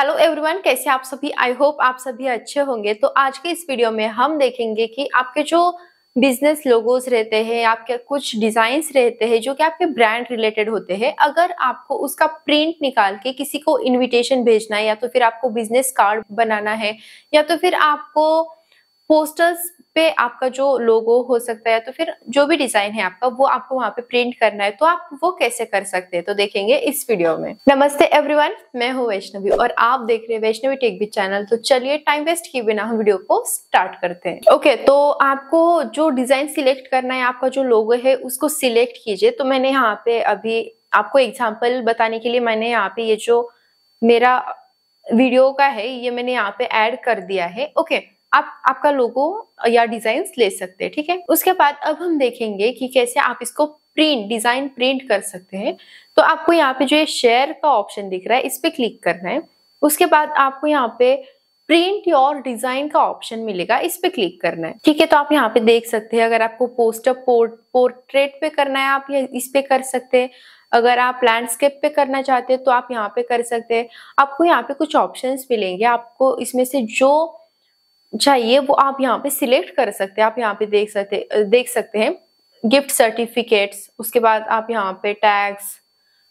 hello everyone कैसे आप सभी आई होप आप सभी अच्छे होंगे तो आज के इस वीडियो में हम देखेंगे कि आपके जो बिजनेस लोगोस रहते हैं आपके कुछ डिजाइंस रहते हैं जो कि आपके ब्रांड रिलेटेड होते हैं अगर आपको उसका प्रिंट निकाल के किसी को इनविटेशन भेजना है या तो फिर आपको बिजनेस कार्ड बनाना है या तो फिर आपको पोस्टर्स पे आपका जो लोगो हो सकता है तो फिर जो भी डिजाइन है आपका वो आपको वहां पे प्रिंट करना है तो आप वो कैसे कर सकते हैं तो देखेंगे इस वीडियो में नमस्ते एवरीवन मैं हूँ वैष्णवी और आप देख रहे हैं वैष्णवी टेक भी चैनल तो चलिए टाइम वेस्ट किए बिना हम वीडियो को स्टार्ट करते हैं ओके तो आपको जो डिजाइन सिलेक्ट करना है आपका जो लोगो है उसको सिलेक्ट कीजिए तो मैंने यहाँ पे अभी आपको एग्जाम्पल बताने के लिए मैंने यहाँ पे ये जो मेरा वीडियो का है ये मैंने यहाँ पे एड कर दिया है ओके okay, आप आपका लोगो या डिजाइन ले सकते हैं ठीक है उसके बाद अब हम देखेंगे कि कैसे आप इसको प्रिंट डिजाइन प्रिंट कर सकते हैं तो आपको यहाँ पे जो ये शेयर का ऑप्शन दिख रहा है इस पर क्लिक करना है उसके बाद आपको यहाँ पे प्रिंट योर डिजाइन का ऑप्शन मिलेगा इस पे क्लिक करना है ठीक है तो आप यहाँ पे देख सकते हैं अगर आपको पोस्टर पोर्ट्रेट पे करना है आप ये इस पे कर सकते हैं अगर आप लैंडस्केप पे करना चाहते हैं तो आप यहाँ पे कर सकते हैं आपको यहाँ पे कुछ ऑप्शंस मिलेंगे आपको इसमें से जो चाहिए वो आप यहाँ पे सिलेक्ट कर सकते हैं आप यहाँ पे देख सकते देख सकते हैं गिफ्ट सर्टिफिकेट्स उसके बाद आप यहाँ पे टैक्स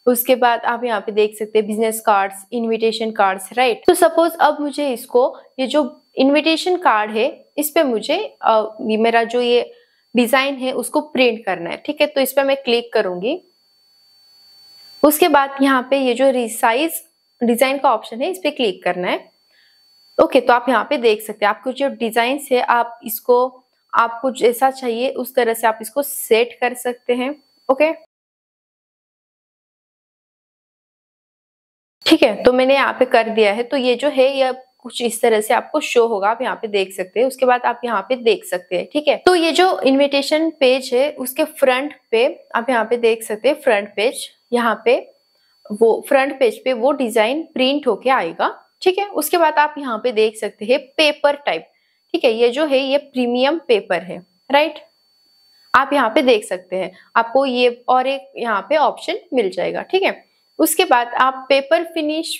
उसके बाद आप यहाँ पे देख सकते हैं business cards invitation cards right तो सपोज अब मुझे इसको ये जो इनविटेशन कार्ड है इस पे मुझे आ, मेरा जो ये डिजाइन है उसको प्रिंट करना है ठीक है तो इस पर मैं क्लिक करूंगी उसके बाद यहाँ पे ये जो रिसाइज डिजाइन का ऑप्शन है इस पर क्लिक करना है ओके तो आप यहाँ पे देख सकते हैं आपको जो डिजाइन है आप इसको आपको जैसा चाहिए उस तरह से आप इसको सेट कर सकते हैं ओके ठीक है तो मैंने यहाँ पे कर दिया है तो ये जो है ये कुछ इस तरह से आपको शो होगा आप यहाँ पे देख सकते हैं उसके बाद आप यहाँ पे देख सकते हैं ठीक है तो ये जो इनविटेशन पेज है उसके फ्रंट पे आप यहाँ पे देख सकते हैं फ्रंट पेज यहाँ पे वो फ्रंट पेज पे वो डिजाइन प्रिंट होके आएगा ठीक है उसके बाद आप यहाँ पे देख सकते हैं पेपर टाइप ठीक है ये जो है ये प्रीमियम पेपर है राइट आप यहाँ पे देख सकते हैं आपको ये और एक यहाँ पे ऑप्शन मिल जाएगा ठीक है उसके बाद आप पेपर फिनिश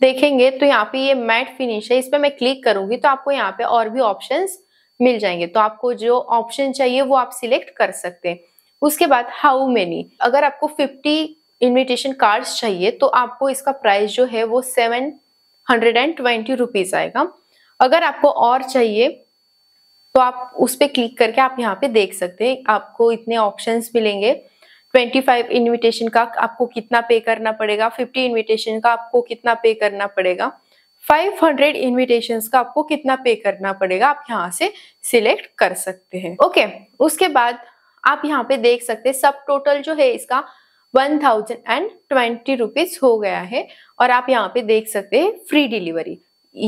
देखेंगे तो यहाँ पे ये मैट फिनिश है इस पर मैं क्लिक करूंगी तो आपको यहाँ पे और भी ऑप्शंस मिल जाएंगे तो आपको जो ऑप्शन चाहिए वो आप सिलेक्ट कर सकते हैं उसके बाद हाउ मेनी अगर आपको 50 इनविटेशन कार्ड्स चाहिए तो आपको इसका प्राइस जो है वो seven hundred and twenty rupees आएगा अगर आपको और चाहिए तो आप उस पर क्लिक करके आप यहाँ पे देख सकते हैं आपको इतने ऑप्शंस मिलेंगे 25 इनविटेशन का आपको कितना पे करना पड़ेगा 50 इनविटेशन का आपको कितना पे करना पड़ेगा 500 इन्विटेशन का आपको कितना पे करना पड़ेगा आप यहाँ से सिलेक्ट कर सकते हैं ओके okay, उसके बाद आप यहाँ पे देख सकते हैं सब टोटल जो है इसका one thousand and twenty rupees हो गया है और आप यहाँ पे देख सकते हैं फ्री डिलीवरी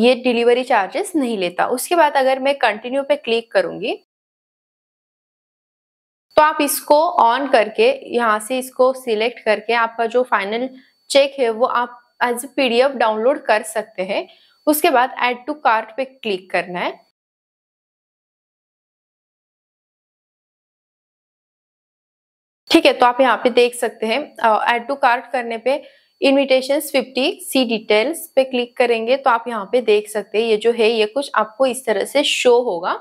ये डिलीवरी चार्जेस नहीं लेता उसके बाद अगर मैं कंटिन्यू पे क्लिक करूंगी तो आप इसको ऑन करके यहाँ से इसको सिलेक्ट करके आपका जो फाइनल चेक है वो आप एज पीडीएफ डाउनलोड कर सकते हैं उसके बाद एड टू कार्ट पे क्लिक करना है ठीक है तो आप यहाँ पे देख सकते हैं एड टू कार्ट करने पे इन्विटेशन फिफ्टी सी डिटेल्स पे क्लिक करेंगे तो आप यहाँ पे देख सकते हैं ये जो है ये कुछ आपको इस तरह से शो होगा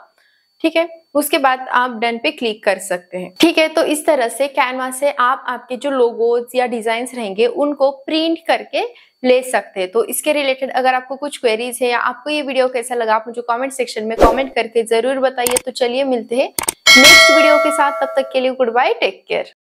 ठीक है उसके बाद आप डन पे क्लिक कर सकते हैं ठीक है तो इस तरह से कैनवा से आप आपके जो लोगोज या डिजाइन रहेंगे उनको प्रिंट करके ले सकते हैं तो इसके रिलेटेड अगर आपको कुछ क्वेरीज है या आपको ये वीडियो कैसा लगा आप मुझे कॉमेंट सेक्शन में कॉमेंट करके जरूर बताइए तो चलिए मिलते हैं नेक्स्ट वीडियो के साथ तब तक के लिए गुड बाय टेक केयर